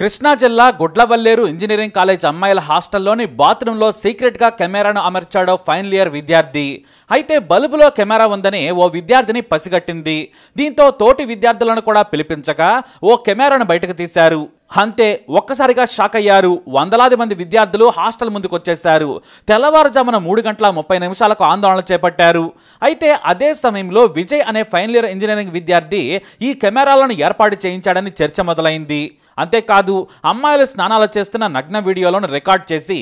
కృష్ణా జిల్లా Gudlavalleru engineering college అమ్మాయిల హాస్టల్లోని బాత్రూంలో సీక్రెట్గా కెమెరాను అమర్చాడు ఫైనల్ ఇయర్ విద్యార్థి అయితే బల్బులో కెమెరా ఉందని ఓ విద్యార్థిని పసిగట్టింది దీంతో తోటి విద్యార్థులను కూడా పిలిపించగా ఓ కెమెరాను బయటకు తీశారు అంతే ఒక్కసారిగా షాక్ అయ్యారు వందలాది మంది విద్యార్థులు హాస్టల్ ముందుకు వచ్చేశారు తెల్లవారుజామున మూడు గంటల ముప్పై నిమిషాలకు ఆందోళన చేపట్టారు అయితే అదే సమయంలో విజయ్ అనే ఫైనల్ ఇయర్ ఇంజనీరింగ్ విద్యార్థి ఈ కెమెరాలను ఏర్పాటు చేయించాడని చర్చ మొదలైంది అంతేకాదు అమ్మాయిలు స్నానాలు చేస్తున్న నగ్న వీడియోలను రికార్డ్ చేసి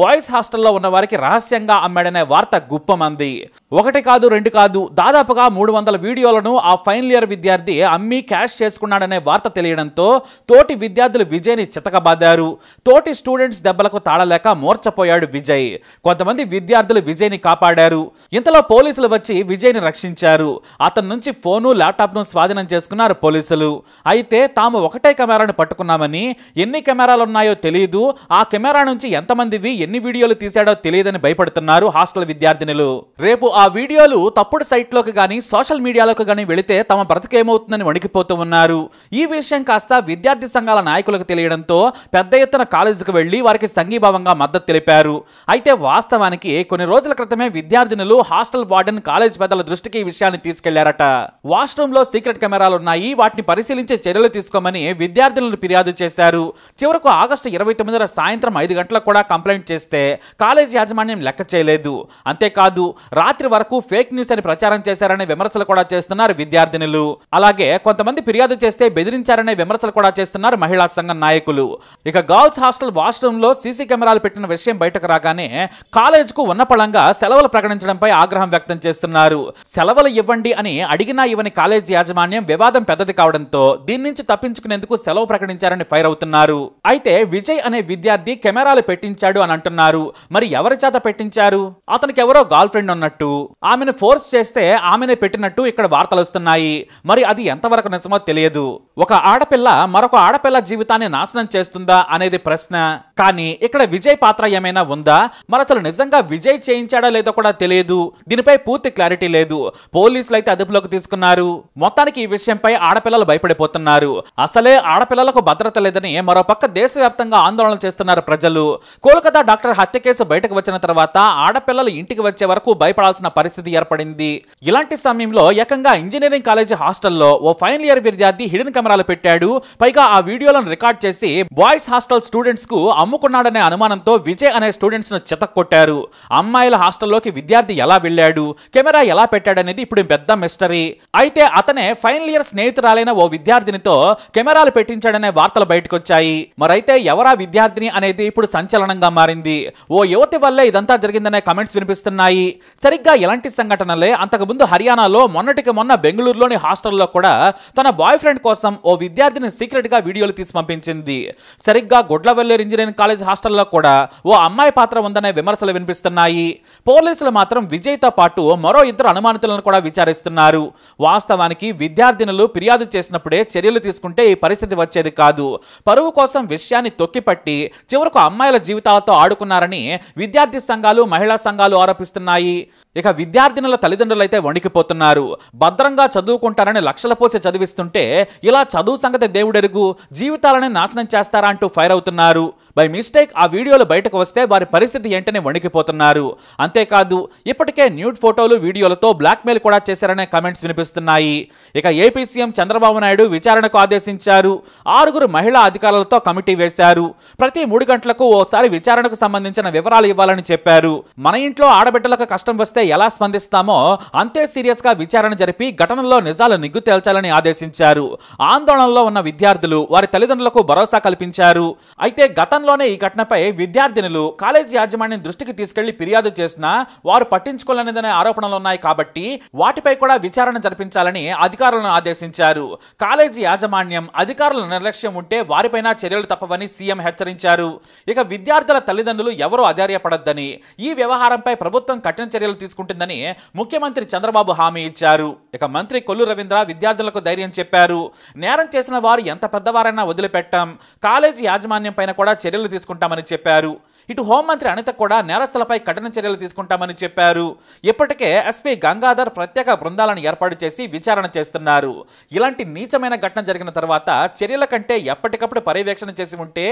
బాయ్స్ హాస్టల్లో ఉన్న వారికి రహస్యంగా అమ్మాడనే వార్త గుప్పమంది ఒకటి కాదు రెండు కాదు దాదాపుగా మూడు వందల వీడియోలను ఆ ఫైనల్ ఇయర్ విద్యార్థి అమ్మి క్యాష్ చేసుకున్నాడనే వార్త తెలియడంతో తోటి విద్యార్థులు విజయ్ని చితకబాదారు తోటి స్టూడెంట్స్ దెబ్బలకు తాళలేక మోర్చపోయాడు విజయ్ కొంతమంది విద్యార్థులు విజయ్ని కాపాడారు ఇంతలో పోలీసులు వచ్చి విజయ్ని రక్షించారు అతని నుంచి ఫోను ల్యాప్టాప్ను స్వాధీనం చేసుకున్నారు పోలీసులు అయితే తాము ఒకటే కెమెరాను పట్టుకు పట్టుకున్నామని ఎన్ని కెమెరాలు ఉన్నాయో తెలియదు ఆ కెమెరా నుంచి ఎంతమందివి ఎన్ని వీడియోలు తీశాడో తెలియదని భయపడుతున్నారు హాస్టల్ విద్యార్థినులు రేపు ఆ వీడియోలు తప్పుడు సైట్లోకి కానీ సోషల్ మీడియాలోకి గానీ వెళితే తమ బ్రతకేమవుతుందని వణికిపోతూ ఉన్నారు ఈ విషయం కాస్త విద్యార్థి సంఘాల నాయకులకు తెలియడంతో పెద్ద ఎత్తున కాలేజీకి వెళ్లి వారికి సంఘీభావంగా మద్దతు తెలిపారు అయితే వాస్తవానికి కొన్ని రోజుల క్రితమే విద్యార్థినులు హాస్టల్ వార్డెన్ కాలేజ్ పెద్దల దృష్టికి ఈ విషయాన్ని తీసుకెళ్లారట వాష్రూమ్ లో సీక్రెట్ కెమెరాలు ఉన్నాయి వాటిని పరిశీలించే చర్యలు తీసుకోమని విద్యార్థినులు ఫిర్యాదు చేశారు చివరకు ఆగస్టు ఇరవై తొమ్మిదిన సాయంత్రం ఐదు గంటలకు కూడా కంప్లైంట్ చేస్తే కాలేజీ యాజమాన్యం లెక్క చేయలేదు అంతేకాదు రాత్రి వరకు ఫేక్ న్యూస్ అని ప్రచారం చేశారనే విమర్శలు కూడా చేస్తున్నారు విద్యార్థినులు అలాగే కొంతమంది ఫిర్యాదు చేస్తే బెదిరించారనే విమర్శలు కూడా చేస్తున్నారు మహిళా సంఘం నాయకులు ఇక గర్ల్స్ హాస్టల్ వాష్రూమ్ లో సీసీ కెమెరాలు పెట్టిన విషయం బయటకు రాగానే కాలేజ్ కు ఉన్నపళంగా సెలవులు ప్రకటించడంపై ఆగ్రహం వ్యక్తం చేస్తున్నారు సెలవులు ఇవ్వండి అని అడిగినా ఇవని కాలేజ్ యాజమాన్యం వివాదం పెద్దది కావడంతో దీని నుంచి తప్పించుకునేందుకు సెలవు ప్రకటించారు ప్రయత్నించారని ఫైర్ అవుతున్నారు అయితే విజయ్ అనే విద్యార్థి కెమెరాలు పెట్టించాడు అని అంటున్నారు మరి ఎవరి చేత పెట్టించారు అతనికి ఎవరో గర్ల్ ఫ్రెండ్ ఉన్నట్టు ఆమెను ఫోర్స్ చేస్తే ఆమెనే పెట్టినట్టు ఇక్కడ వార్తలు వస్తున్నాయి మరి అది ఎంతవరకు నిజమో తెలియదు ఒక ఆడపిల్ల మరొక ఆడపిల్ల జీవితాన్ని నాశనం చేస్తుందా అనేది ప్రశ్న కానీ ఇక్కడ విజయ్ పాత్ర ఏమైనా ఉందా మరతలు నిజంగా విజయ్ చేయించాడా లేదో కూడా తెలియదు దీనిపై పూర్తి క్లారిటీ లేదు పోలీసులు అయితే అదుపులోకి తీసుకున్నారు మొత్తానికి ఈ విషయంపై ఆడపిల్లలు భయపడిపోతున్నారు అసలే ఆడపిల్లలకు భద్రత లేదని మరోపక్క దేశవ్యాప్తంగా ఆందోళన చేస్తున్నారు ప్రజలు కోల్కతా డాక్టర్ హత్య కేసు బయటకు వచ్చిన తర్వాత ఆడపిల్లలు ఇంటికి వచ్చే వరకు భయపడాల్సిన పరిస్థితి ఏర్పడింది ఇలాంటి సమయంలో ఏకంగా ఇంజనీరింగ్ కాలేజీ హాస్టల్లో ఓ ఫైనల్ ఇయర్ విద్యార్థి హిడెన్ కెమెరాలు పెట్టాడు పైగా ఆ వీడియోలను రికార్డ్ చేసి బాయ్స్ హాస్టల్ స్టూడెంట్స్ కు అమ్ముకున్నాడనే అనుమానంతో విజయ్ అనే స్టూడెంట్స్ ను చెతక్కొట్టారు అమ్మాయిల హాస్టల్లోకి విద్యార్థి ఎలా వెళ్ళాడు కెమెరా ఎలా పెట్టాడనేది ఇప్పుడు పెద్ద మిస్టరీ అయితే అతనే ఫైనల్ ఇయర్ స్నేహితురాలైన ఓ విద్యార్థినితో కెమెరాలు పెట్టించాడనే వార్తలు బయటకొచ్చాయి మరైతే ఎవరా విద్యార్థిని అనేది ఇప్పుడు సంచలనంగా మారింది ఓ యువతి వల్లే ఇదంతా జరిగిందనే కమెంట్స్ వినిపిస్తున్నాయి సరిగ్గా ఎలాంటి సంఘటనలే అంతకుముందు హర్యానాలో మొన్నటికి మొన్న బెంగళూరులోని హాస్టల్లో కూడా తన బాయ్ ఫ్రెండ్ కోసం ఓ విద్యార్థిని సీక్రెట్ గా వీడియోలు తీసి పంపించింది సరిగ్గా గొడ్లవెల్లేరు ఇంజనీరింగ్ కాలేజ్ హాస్టల్లో కూడా ఓ అమ్మాయి పాత్ర ఉందనే విమర్శలు వినిపిస్తున్నాయి పోలీసులు మాత్రం విజయ్తో పాటు మరో ఇద్దరు అనుమానితులను కూడా విచారిస్తున్నారు వాస్తవానికి విద్యార్థినులు ఫిర్యాదు చేసినప్పుడే చర్యలు తీసుకుంటే ఈ పరిస్థితి వచ్చేది కాదు పరువు కోసం విషయాన్ని తొక్కిపట్టి చివరకు అమ్మాయిల జీవితాలతో ఆడుకున్నారని విద్యార్థి సంఘాలు మహిళా సంఘాలు ఆరోపిస్తున్నాయి ఇక విద్యార్థినుల తల్లిదండ్రులైతే వణికిపోతున్నారు భద్రంగా చదువుకుంటారని లక్షల పోసి చదివిస్తుంటే ఇలా చదువు సంగతి దేవుడెరుగు జీవితాలని నాశనం చేస్తారా అంటూ ఫైర్ అవుతున్నారు బై మిస్టేక్ ఆ వీడియోలు బయటకు వస్తే వారి పరిస్థితి ఏంటనే వణికిపోతున్నారు అంతేకాదు ఇప్పటికే న్యూడ్ ఫోటోలు వీడియోలతో బ్లాక్మెయిల్ కూడా చేశారనే కమెంట్స్ వినిపిస్తున్నాయి ఇక ఏపీ సీఎం చంద్రబాబు నాయుడు విచారణకు ఆదేశించారు ఆరుగురు మహిళా అధికారులతో కమిటీ వేశారు ప్రతి మూడు గంటలకు ఓసారి విచారణకు సంబంధించిన వివరాలు ఇవ్వాలని చెప్పారు మన ఇంట్లో ఆడబిడ్డలకు కష్టం వస్తే ఎలా స్పందిస్తామో అంతే సీరియస్ గా విచారణ జరిపి ఘటనలో నిజాలు నిగ్గు తేల్చాలని ఆదేశించారు ఆందోళనలో ఉన్న విద్యార్థులు వారి తల్లిదండ్రులకు భరోసా కల్పించారు అయితే గతంలో గతంలోనే ఈ ఘటనపై విద్యార్థినులు కాలేజీ యాజమాన్యం దృష్టికి తీసుకెళ్లి ఫిర్యాదు చేసినా వారు పట్టించుకోలేదనే ఆరోపణలు ఉన్నాయి కాబట్టి వాటిపై కూడా విచారణ జరిపించాలని అధికారులను ఆదేశించారు కాలేజీ యాజమాన్యం అధికారుల నిర్లక్ష్యం ఉంటే వారిపైన చర్యలు తప్పవని సీఎం హెచ్చరించారు ఇక విద్యార్థుల తల్లిదండ్రులు ఎవరూ అధైర్యపడొద్దని ఈ వ్యవహారంపై ప్రభుత్వం కఠిన చర్యలు తీసుకుంటుందని ముఖ్యమంత్రి చంద్రబాబు హామీ ఇచ్చారు ఇక మంత్రి కొల్లు రవీంద్ర విద్యార్థులకు ధైర్యం చెప్పారు నేరం చేసిన వారు ఎంత పెద్దవారైనా వదిలిపెట్టాం కాలేజీ యాజమాన్యం పైన కూడా చర్య చర్యలు తీసుకుంటామని చెప్పారు ఇటు హోంమంత్రి అనిత కూడా నేరస్తులపై కఠిన చర్యలు తీసుకుంటామని చెప్పారు ఇప్పటికే ఎస్పీ గంగాధర్ ప్రత్యేక బృందాలను ఏర్పాటు చేసి విచారణ చేస్తున్నారు ఇలాంటి నీచమైన ఘటన జరిగిన తర్వాత చర్యల కంటే ఎప్పటికప్పుడు పర్యవేక్షణ చేసి ఉంటే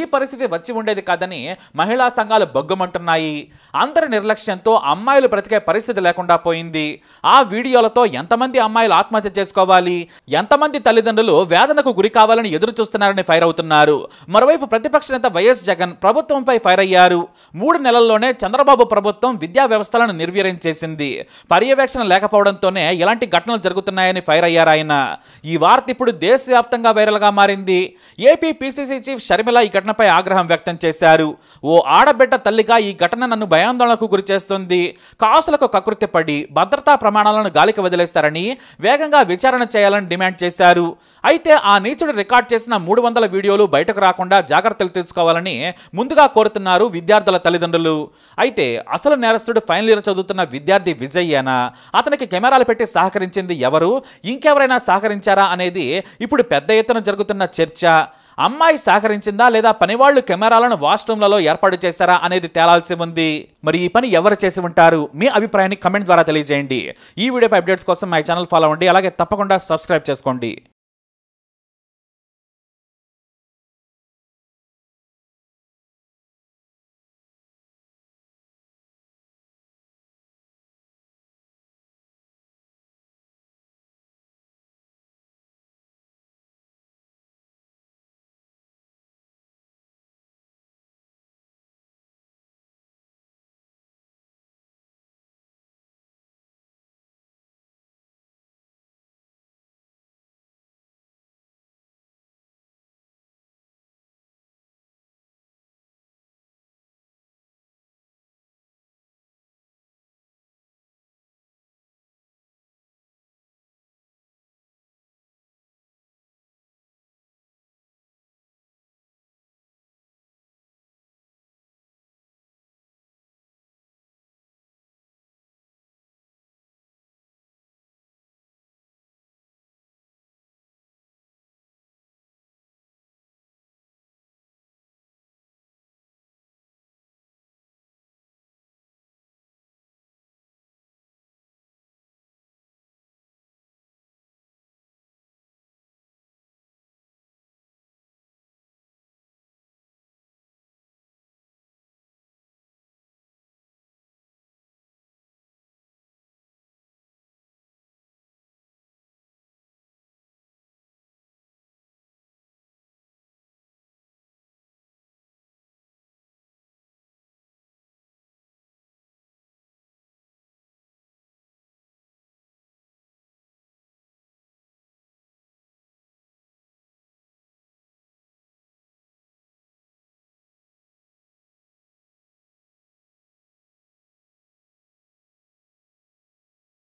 ఈ పరిస్థితి వచ్చి ఉండేది కాదని మహిళా సంఘాలు బగ్గుమంటున్నాయి అందరి నిర్లక్ష్యంతో అమ్మాయిలు బ్రతికే పరిస్థితి లేకుండా పోయింది ఆ వీడియోలతో ఎంతమంది అమ్మాయిలు ఆత్మహత్య చేసుకోవాలి ఎంతమంది తల్లిదండ్రులు వేదనకు గురి కావాలని ఎదురు చూస్తున్నారని ఫైర్ అవుతున్నారు మరోవైపు ప్రతిపక్ష నేత అధినేత వైఎస్ జగన్ ప్రభుత్వంపై ఫైర్ అయ్యారు మూడు నెలల్లోనే చంద్రబాబు ప్రభుత్వం విద్యా వ్యవస్థలను నిర్వీర్యం చేసింది పర్యవేక్షణ లేకపోవడంతోనే ఇలాంటి ఘటనలు జరుగుతున్నాయని ఫైర్ అయ్యారు ఆయన ఈ వార్త ఇప్పుడు దేశవ్యాప్తంగా వైరల్గా మారింది ఏపీ పిసిసి చీఫ్ షర్మిల ఈ ఘటనపై ఆగ్రహం వ్యక్తం చేశారు ఓ ఆడబిడ్డ తల్లిగా ఈ ఘటన నన్ను భయాందోళనకు గురిచేస్తుంది కాసులకు కకృతిపడి భద్రతా ప్రమాణాలను గాలికి వదిలేస్తారని వేగంగా విచారణ చేయాలని డిమాండ్ చేశారు అయితే ఆ నీచుడు రికార్డ్ చేసిన మూడు వందల వీడియోలు బయటకు రాకుండా జాగ్రత్తలు తీసుకు తీసుకోవాలని ముందుగా కోరుతున్నారు విద్యార్థుల తల్లిదండ్రులు అయితే అసలు నేరస్తుడు ఫైనల్ ఇయర్ చదువుతున్న విద్యార్థి విజయ్యేనా అతనికి కెమెరాలు పెట్టి సహకరించింది ఎవరు ఇంకెవరైనా సహకరించారా అనేది ఇప్పుడు పెద్ద ఎత్తున జరుగుతున్న చర్చ అమ్మాయి సహకరించిందా లేదా పనివాళ్లు కెమెరాలను వాష్రూమ్లలో ఏర్పాటు చేశారా అనేది తేలాల్సి ఉంది మరి ఈ పని ఎవరు చేసి ఉంటారు మీ అభిప్రాయాన్ని కమెంట్ ద్వారా తెలియజేయండి ఈ వీడియోపై అప్డేట్స్ కోసం మై ఛానల్ ఫాలో అవ్వండి అలాగే తప్పకుండా సబ్స్క్రైబ్ చేసుకోండి